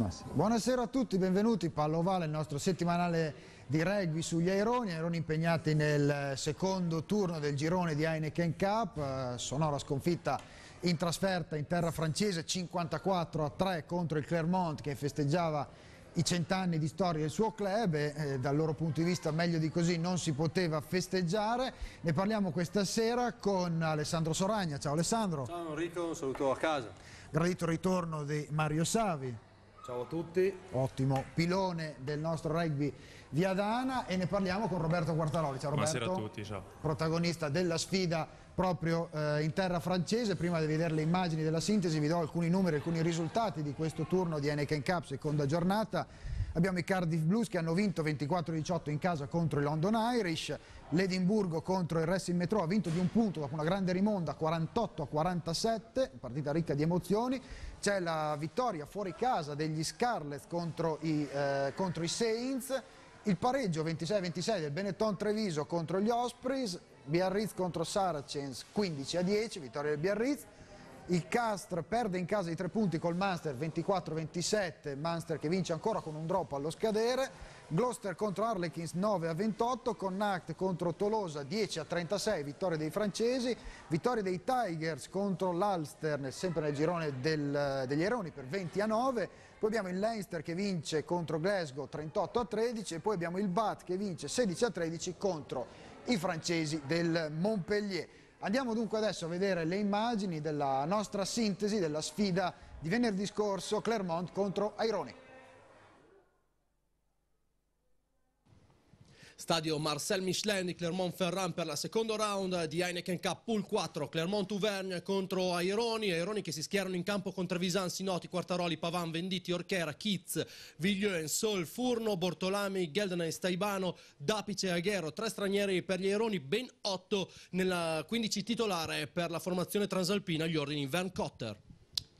Massimo. Buonasera a tutti, benvenuti. Pallovale, il nostro settimanale di rugby sugli Aironi. Aironi impegnati nel secondo turno del girone di Heineken Cup. Eh, Sonora sconfitta in trasferta in terra francese 54 a 3 contro il Clermont che festeggiava i cent'anni di storia del suo club e eh, dal loro punto di vista meglio di così non si poteva festeggiare. Ne parliamo questa sera con Alessandro Soragna. Ciao Alessandro. Ciao Enrico, un saluto a casa. Gradito ritorno di Mario Savi. Ciao a tutti. Ottimo pilone del nostro rugby di Adana e ne parliamo con Roberto Quartaroli. Ciao Roberto. Buonasera a tutti, ciao. Protagonista della sfida proprio eh, in terra francese. Prima di vedere le immagini della sintesi vi do alcuni numeri, alcuni risultati di questo turno di Heineken Cup seconda giornata. Abbiamo i Cardiff Blues che hanno vinto 24-18 in casa contro i London Irish, l'Edimburgo contro il Racing Metro ha vinto di un punto dopo una grande rimonda 48-47, partita ricca di emozioni, c'è la vittoria fuori casa degli Scarlets contro i, eh, contro i Saints, il pareggio 26-26 del Benetton Treviso contro gli Ospreys, Biarritz contro Saracens 15-10, vittoria del Biarritz, il Cast perde in casa i tre punti col Munster 24-27, Munster che vince ancora con un drop allo scadere. Gloucester contro Harlequins 9 28, Connacht contro Tolosa 10 36, vittoria dei francesi, vittoria dei Tigers contro l'Ulster sempre nel girone del, degli Eroni per 20 9, poi abbiamo il Leinster che vince contro Glasgow 38 13 e poi abbiamo il Bath che vince 16 13 contro i francesi del Montpellier. Andiamo dunque adesso a vedere le immagini della nostra sintesi della sfida di venerdì scorso Clermont contro Aironi. Stadio Marcel Michelin di Clermont-Ferrand per la seconda round di Heineken Cup Pool 4 Clermont-Auvergne contro Aironi Aironi che si schierano in campo contro Trevisan, Sinoti, Quartaroli, Pavan, Venditti, Orchera, Kitz, Viglioen, Sol, Furno, Bortolami, Geldenay, Staibano, Dapice e Aghero tre stranieri per gli Aironi ben 8 nella 15 titolare per la formazione transalpina gli ordini Van Cotter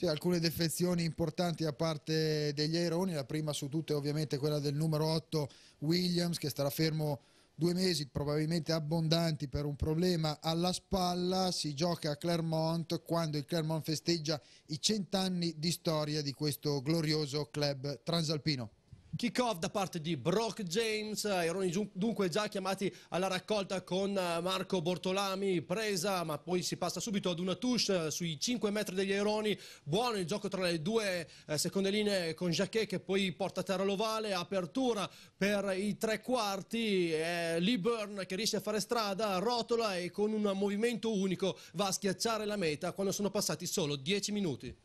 sì, alcune defezioni importanti da parte degli aironi, la prima su tutte ovviamente quella del numero 8 Williams che starà fermo due mesi probabilmente abbondanti per un problema alla spalla, si gioca a Clermont quando il Clermont festeggia i cent'anni di storia di questo glorioso club transalpino. Kick-off da parte di Brock James, eh, erano dunque già chiamati alla raccolta con eh, Marco Bortolami, presa ma poi si passa subito ad una touche eh, sui 5 metri degli Aironi, buono il gioco tra le due seconde linee con Jacquet che poi porta a terra l'ovale, apertura per i tre quarti, eh, Lee Burn che riesce a fare strada, rotola e con un movimento unico va a schiacciare la meta quando sono passati solo 10 minuti.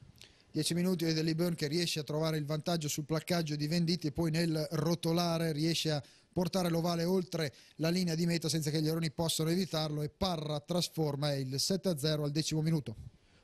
10 minuti di Deliburn che riesce a trovare il vantaggio sul placcaggio di Venditti e poi nel rotolare riesce a portare l'ovale oltre la linea di meta senza che gli aeroni possano evitarlo e Parra trasforma il 7-0 al decimo minuto.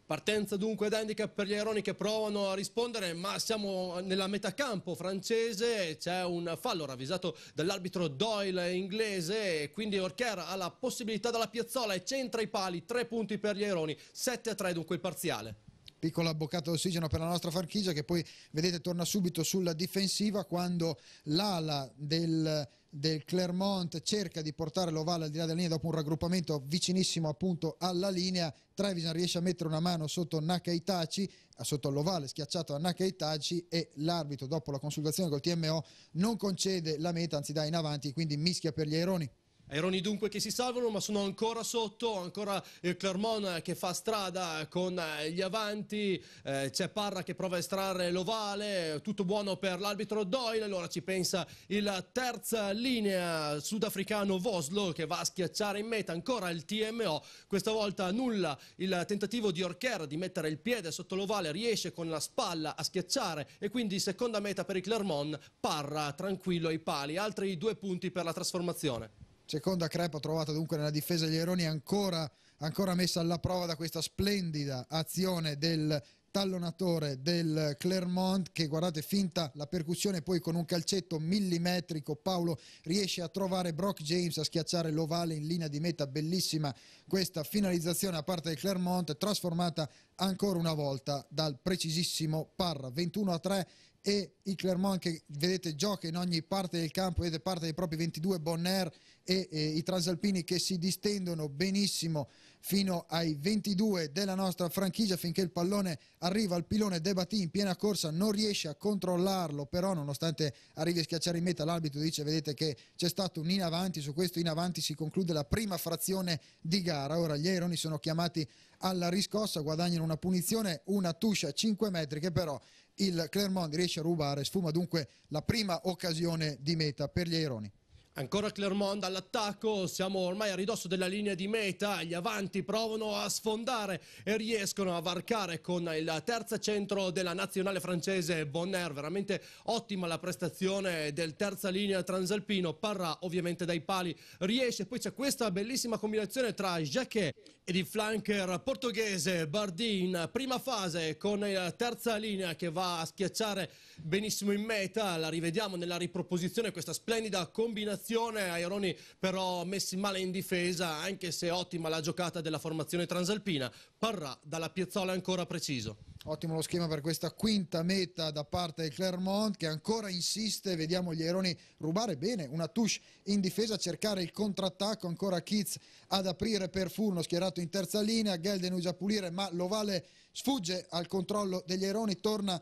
Partenza dunque da handicap per gli aeroni che provano a rispondere, ma siamo nella metacampo francese, c'è un fallo ravvisato dall'arbitro Doyle inglese, e quindi Orcher ha la possibilità dalla piazzola e centra i pali, tre punti per gli aeroni, 7-3 dunque il parziale piccola boccata d'ossigeno per la nostra franchigia che poi vedete torna subito sulla difensiva quando l'ala del, del Clermont cerca di portare l'ovale al di là della linea dopo un raggruppamento vicinissimo appunto alla linea Trevisan riesce a mettere una mano sotto Nakaitachi eh, sotto l'Ovale schiacciato da Nakaitachi e l'arbitro dopo la consultazione col TMO non concede la meta anzi dà in avanti quindi mischia per gli aironi Aironi dunque che si salvano ma sono ancora sotto, ancora il eh, Clermont eh, che fa strada con eh, gli avanti, eh, c'è Parra che prova a estrarre l'ovale, tutto buono per l'arbitro Doyle, allora ci pensa il terza linea sudafricano Voslo che va a schiacciare in meta ancora il TMO, questa volta nulla il tentativo di Orcher di mettere il piede sotto l'ovale, riesce con la spalla a schiacciare e quindi seconda meta per il Clermont, Parra tranquillo ai pali, altri due punti per la trasformazione. Seconda crepa trovata dunque nella difesa degli Eroni, ancora, ancora messa alla prova da questa splendida azione del tallonatore del Clermont che guardate finta la percussione poi con un calcetto millimetrico Paolo riesce a trovare Brock James a schiacciare l'ovale in linea di meta bellissima questa finalizzazione a parte del Clermont trasformata ancora una volta dal precisissimo Parra 21 a 3 e il Clermont che vedete gioca in ogni parte del campo, vedete parte dei propri 22 Bonner e, e i transalpini che si distendono benissimo fino ai 22 della nostra franchigia finché il pallone arriva al pilone De Batì in piena corsa non riesce a controllarlo però nonostante arrivi a schiacciare in meta l'arbitro dice vedete che c'è stato un in avanti su questo in avanti si conclude la prima frazione di gara ora gli aeroni sono chiamati alla riscossa guadagnano una punizione una tuscia a 5 metri che però il Clermont riesce a rubare sfuma dunque la prima occasione di meta per gli aeroni Ancora Clermont all'attacco, siamo ormai a ridosso della linea di meta, gli avanti provano a sfondare e riescono a varcare con il terzo centro della nazionale francese Bonner, veramente ottima la prestazione del terza linea transalpino, parrà ovviamente dai pali riesce, poi c'è questa bellissima combinazione tra Jacquet ed il flanker portoghese Bardi in prima fase con la terza linea che va a schiacciare benissimo in meta, la rivediamo nella riproposizione questa splendida combinazione prestazione, Aironi però messi male in difesa, anche se ottima la giocata della formazione transalpina. Parrà dalla piazzola ancora preciso. Ottimo lo schema per questa quinta meta da parte del Clermont che ancora insiste, vediamo gli Aironi rubare bene, una touche in difesa, cercare il contrattacco, ancora Kitz ad aprire per Furno schierato in terza linea, Gelden usa pulire ma Lovale sfugge al controllo degli Aironi, torna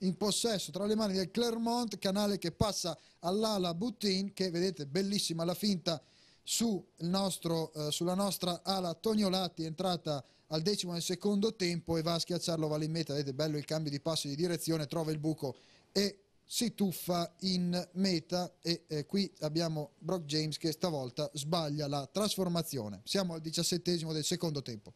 in possesso tra le mani del Clermont, canale che passa all'ala Buttin, che vedete bellissima la finta sul nostro, eh, sulla nostra ala Tognolatti, entrata al decimo del secondo tempo e va a schiacciarlo, vale in meta, vedete bello il cambio di passo di direzione, trova il buco e si tuffa in meta e eh, qui abbiamo Brock James che stavolta sbaglia la trasformazione. Siamo al diciassettesimo del secondo tempo.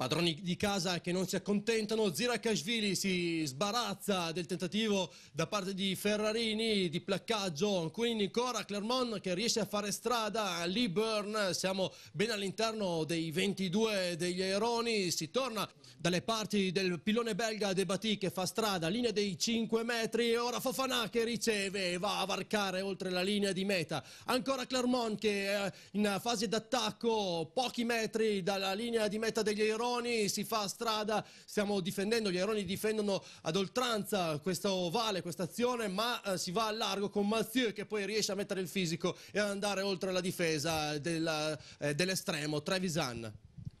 Padroni di casa che non si accontentano, Zirakashvili si sbarazza del tentativo da parte di Ferrarini di placcaggio, quindi ancora Clermont che riesce a fare strada, Lee Burn, siamo ben all'interno dei 22 degli Aironi, si torna dalle parti del pilone belga De Batì che fa strada, linea dei 5 metri, e ora Fofana che riceve e va a varcare oltre la linea di meta, ancora Clermont che è in fase d'attacco pochi metri dalla linea di meta degli Aironi, Aironi si fa strada, stiamo difendendo, gli Aironi difendono ad oltranza questo ovale, questa azione, ma eh, si va a largo con Mazzier che poi riesce a mettere il fisico e ad andare oltre la difesa del, eh, dell'estremo Trevisan.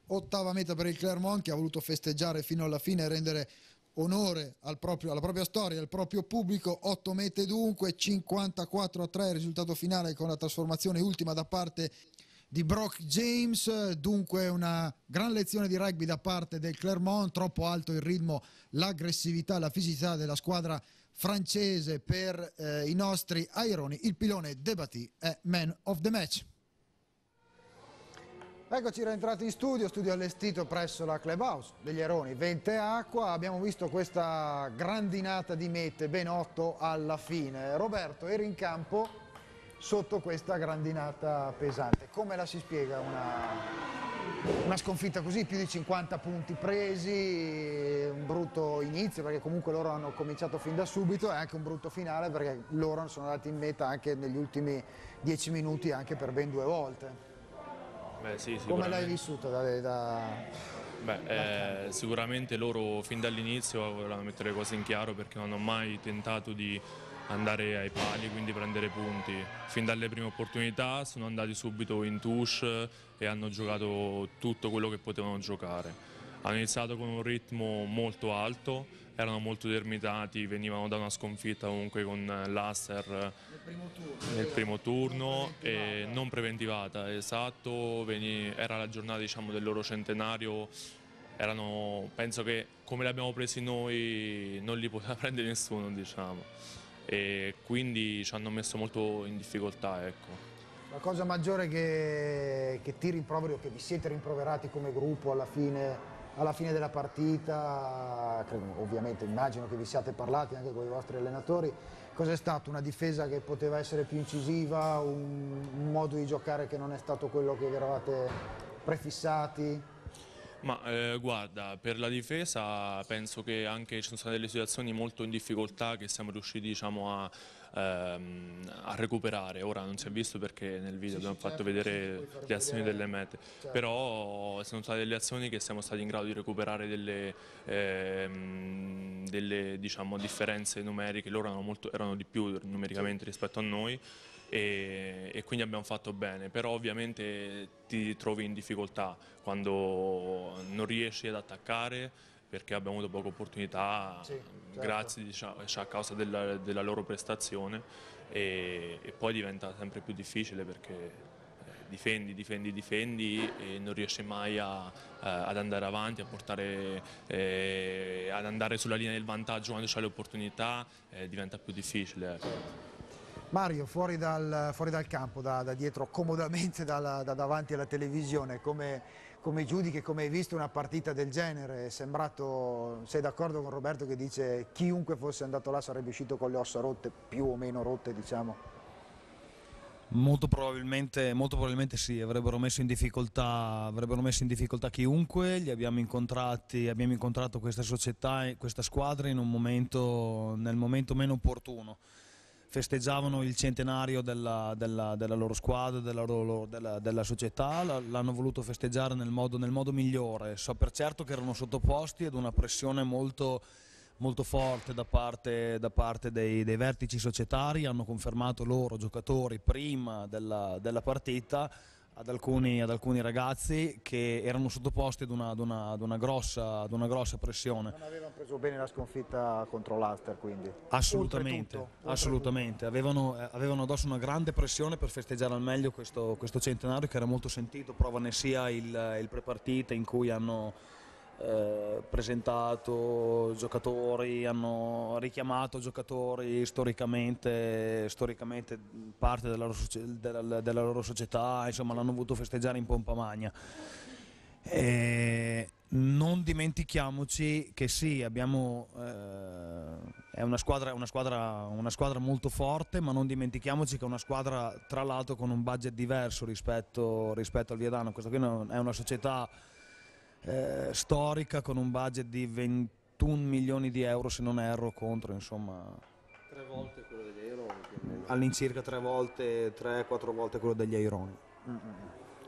Ottava meta per il Clermont che ha voluto festeggiare fino alla fine e rendere onore al proprio, alla propria storia, al proprio pubblico, 8 mete dunque, 54 a 3 il risultato finale con la trasformazione ultima da parte di Brock James, dunque una gran lezione di rugby da parte del Clermont, troppo alto il ritmo, l'aggressività, la fisicità della squadra francese per eh, i nostri aironi. Il pilone Debatì è man of the match. Eccoci rientrati in studio, studio allestito presso la clubhouse degli Aeroni, 20 acqua, abbiamo visto questa grandinata di mete, ben 8 alla fine. Roberto, eri in campo sotto questa grandinata pesante. Come la si spiega una, una, sconfitta così? Più di 50 punti presi, un brutto inizio perché comunque loro hanno cominciato fin da subito e anche un brutto finale perché loro sono andati in meta anche negli ultimi 10 minuti anche per ben due volte. Beh, sì, Come l'hai vissuta da, da... Beh, eh, sicuramente loro fin dall'inizio volevano mettere le cose in chiaro perché non hanno mai tentato di andare ai pali, quindi prendere punti. Fin dalle prime opportunità sono andati subito in touche e hanno giocato tutto quello che potevano giocare. Hanno iniziato con un ritmo molto alto, erano molto dermitati, venivano da una sconfitta comunque con l'Asser nel primo turno, nel primo turno non, preventivata. non preventivata, esatto, era la giornata diciamo, del loro centenario erano, penso che come li abbiamo presi noi non li poteva prendere nessuno diciamo e quindi ci hanno messo molto in difficoltà. Ecco. La cosa maggiore che, che ti rimproveri o che vi siete rimproverati come gruppo alla fine, alla fine della partita, ovviamente immagino che vi siate parlati anche con i vostri allenatori, cos'è stata una difesa che poteva essere più incisiva, un, un modo di giocare che non è stato quello che eravate prefissati? Ma eh, guarda, per la difesa penso che anche ci sono state delle situazioni molto in difficoltà che siamo riusciti diciamo, a, ehm, a, recuperare. Ora non si è visto perché nel video sì, abbiamo sì, fatto certo, vedere le azioni vedere. delle mete, certo. però sono state delle azioni che siamo stati in grado di recuperare delle, ehm, delle diciamo, differenze numeriche, loro erano, molto, erano di più numericamente rispetto a noi e, e, quindi abbiamo fatto bene, però ovviamente ti trovi in difficoltà quando non riesci ad attaccare perché abbiamo avuto poche opportunità sì, certo. grazie diciamo, cioè, a causa della, della loro prestazione e, e poi diventa sempre più difficile perché eh, difendi, difendi, difendi e non riesci mai a, a, ad andare avanti, a portare, eh, ad andare sulla linea del vantaggio quando c'è l'opportunità, eh, diventa più difficile. Ecco. Mario, fuori dal, fuori dal campo, da, da, dietro, comodamente dalla, da davanti alla televisione, come, come giudichi, come hai visto una partita del genere? È sembrato, sei d'accordo con Roberto che dice chiunque fosse andato là sarebbe uscito con le ossa rotte, più o meno rotte diciamo? Molto probabilmente, molto probabilmente, sì, avrebbero messo, avrebbero messo, in difficoltà, chiunque, li abbiamo incontrati, abbiamo incontrato questa società, questa squadra in un momento, nel momento meno opportuno festeggiavano il centenario della, della, della loro squadra, della, loro, della società, l'hanno voluto festeggiare nel modo, nel modo, migliore. So per certo che erano sottoposti ad una pressione molto, molto forte da parte, da parte dei, dei, vertici societari, hanno confermato loro giocatori prima della partita ad alcuni, ad alcuni, ragazzi che erano sottoposti ad una, ad, una, ad, una grossa, ad una, grossa, pressione. Non avevano preso bene la sconfitta contro l'Aster quindi? Assolutamente, oltretutto, assolutamente. Oltretutto. Avevano, eh, avevano, addosso una grande pressione per festeggiare al meglio questo, questo centenario che era molto sentito, prova ne sia il, il prepartita in cui hanno eh, presentato giocatori, hanno richiamato giocatori storicamente, storicamente parte della loro, della, della loro società, insomma l'hanno voluto festeggiare in pompa magna. E non dimentichiamoci che sì, abbiamo, eh, è una squadra, una, squadra, una squadra, molto forte, ma non dimentichiamoci che è una squadra tra l'altro con un budget diverso rispetto, rispetto al Viadano. Questa qui è una società eh, storica con un budget di 21 milioni di euro se non erro contro insomma tre volte quello degli Aironi all'incirca tre volte tre quattro volte quello degli Aironi mm -hmm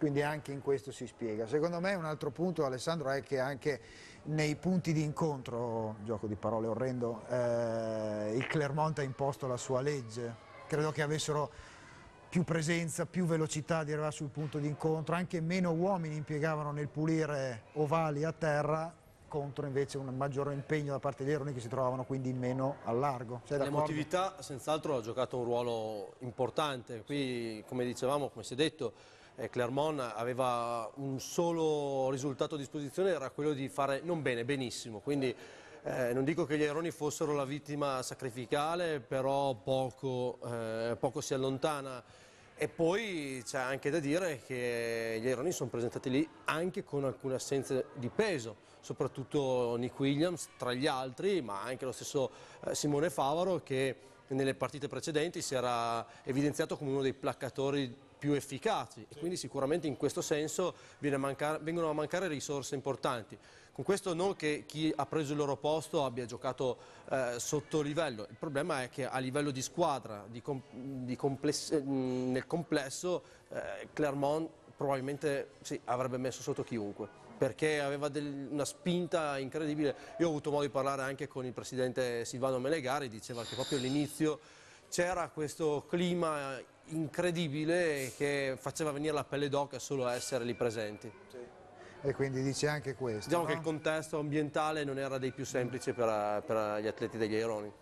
quindi anche in questo si spiega. Secondo me un altro punto Alessandro è che anche nei punti di incontro, gioco di parole orrendo, eh, il Clermont ha imposto la sua legge, credo che avessero più presenza, più velocità di arrivare sul punto di incontro, anche meno uomini impiegavano nel pulire ovali a terra contro invece un maggiore impegno da parte degli Eroni che si trovavano quindi meno a largo. L'emotività senz'altro ha giocato un ruolo importante, qui come dicevamo, come si è detto, eh, Clermont aveva un solo risultato a disposizione, era quello di fare non bene, benissimo, quindi eh, non dico che gli Eroni fossero la vittima sacrificale, però poco, eh, poco si allontana e poi c'è anche da dire che gli Aironi sono presentati lì anche con alcune assenze di peso, soprattutto Nick Williams tra gli altri, ma anche lo stesso eh, Simone Favaro che nelle partite precedenti si era evidenziato come uno dei placcatori più efficaci e quindi sicuramente in questo senso a mancare, vengono a mancare risorse importanti. Con questo non che chi ha preso il loro posto abbia giocato eh, sotto livello, il problema è che a livello di squadra, di com di complesso, eh, nel complesso, eh, Clermont probabilmente sì, avrebbe messo sotto chiunque perché aveva una spinta incredibile. Io ho avuto modo di parlare anche con il presidente Silvano Melegari, diceva che proprio all'inizio c'era questo clima incredibile che faceva venire la pelle d'oca solo a essere lì presenti. Sì. E quindi dice anche questo. Diciamo no? che il contesto ambientale non era dei più semplici per, eh, per gli atleti degli aeroni.